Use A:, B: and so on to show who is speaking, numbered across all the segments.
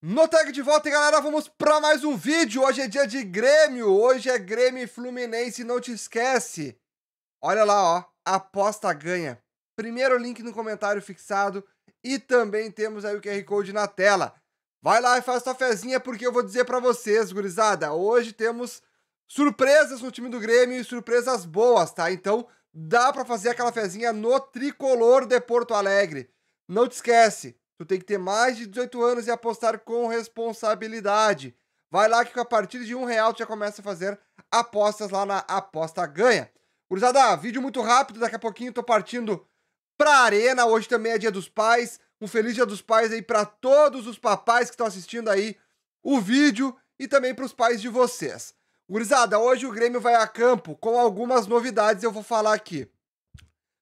A: No tag de volta, galera, vamos para mais um vídeo. Hoje é dia de Grêmio, hoje é Grêmio e Fluminense, não te esquece. Olha lá, ó, aposta ganha. Primeiro link no comentário fixado e também temos aí o QR Code na tela. Vai lá e faz sua fezinha porque eu vou dizer para vocês, gurizada, hoje temos surpresas no time do Grêmio e surpresas boas, tá? Então, dá para fazer aquela fezinha no tricolor de Porto Alegre. Não te esquece, Tu tem que ter mais de 18 anos e apostar com responsabilidade. Vai lá que a partir de um real tu já começa a fazer apostas lá na Aposta Ganha. Gurizada, vídeo muito rápido, daqui a pouquinho tô partindo pra arena. Hoje também é dia dos pais. Um feliz dia dos pais aí para todos os papais que estão assistindo aí o vídeo e também para os pais de vocês. Gurizada, hoje o Grêmio vai a campo com algumas novidades eu vou falar aqui.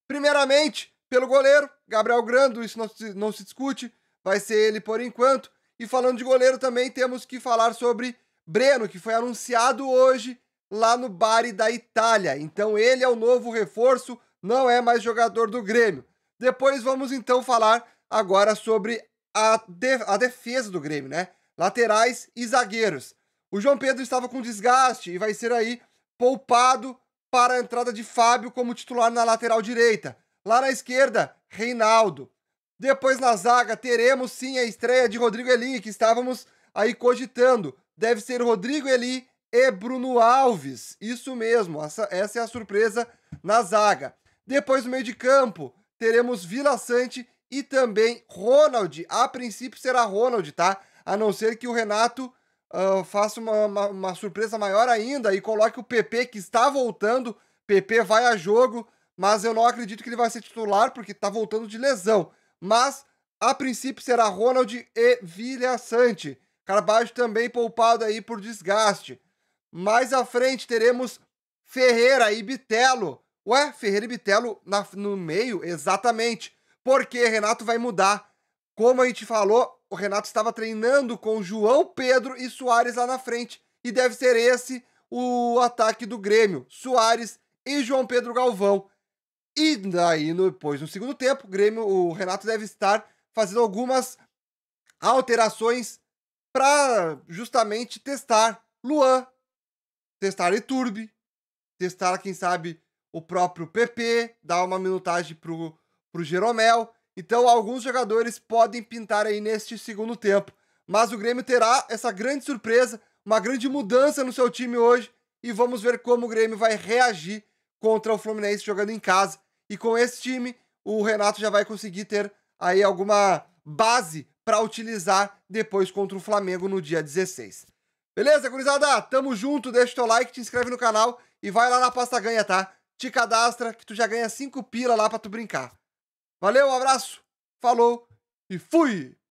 A: Primeiramente, pelo goleiro, Gabriel Grando, isso não se, não se discute, vai ser ele por enquanto. E falando de goleiro também, temos que falar sobre Breno, que foi anunciado hoje lá no Bari da Itália. Então ele é o novo reforço, não é mais jogador do Grêmio. Depois vamos então falar agora sobre a, de a defesa do Grêmio, né? Laterais e zagueiros. O João Pedro estava com desgaste e vai ser aí poupado para a entrada de Fábio como titular na lateral direita. Lá na esquerda, Reinaldo. Depois na zaga, teremos sim a estreia de Rodrigo Eli, que estávamos aí cogitando. Deve ser Rodrigo Eli e Bruno Alves. Isso mesmo, essa, essa é a surpresa na zaga. Depois no meio de campo, teremos Vila Sante e também Ronald. A princípio será Ronald, tá? A não ser que o Renato uh, faça uma, uma, uma surpresa maior ainda e coloque o PP que está voltando. PP vai a jogo mas eu não acredito que ele vai ser titular porque está voltando de lesão. Mas a princípio será Ronald e Vilha Sante. Carvalho também poupado aí por desgaste. Mais à frente teremos Ferreira e Bitelo. Ué, Ferreira e Bitelo na, no meio? Exatamente. Porque Renato vai mudar. Como a gente falou, o Renato estava treinando com João Pedro e Soares lá na frente. E deve ser esse o ataque do Grêmio. Soares e João Pedro Galvão. E daí, depois, no segundo tempo, o Grêmio, o Renato deve estar fazendo algumas alterações para justamente testar Luan, testar Iturbe, testar, quem sabe, o próprio PP, dar uma minutagem pro, pro Jeromel. Então, alguns jogadores podem pintar aí neste segundo tempo. Mas o Grêmio terá essa grande surpresa, uma grande mudança no seu time hoje. E vamos ver como o Grêmio vai reagir contra o Fluminense jogando em casa. E com esse time, o Renato já vai conseguir ter aí alguma base para utilizar depois contra o Flamengo no dia 16. Beleza, gurizada? Tamo junto, deixa o teu like, te inscreve no canal e vai lá na Pasta Ganha, tá? Te cadastra que tu já ganha 5 pila lá pra tu brincar. Valeu, um abraço, falou e fui!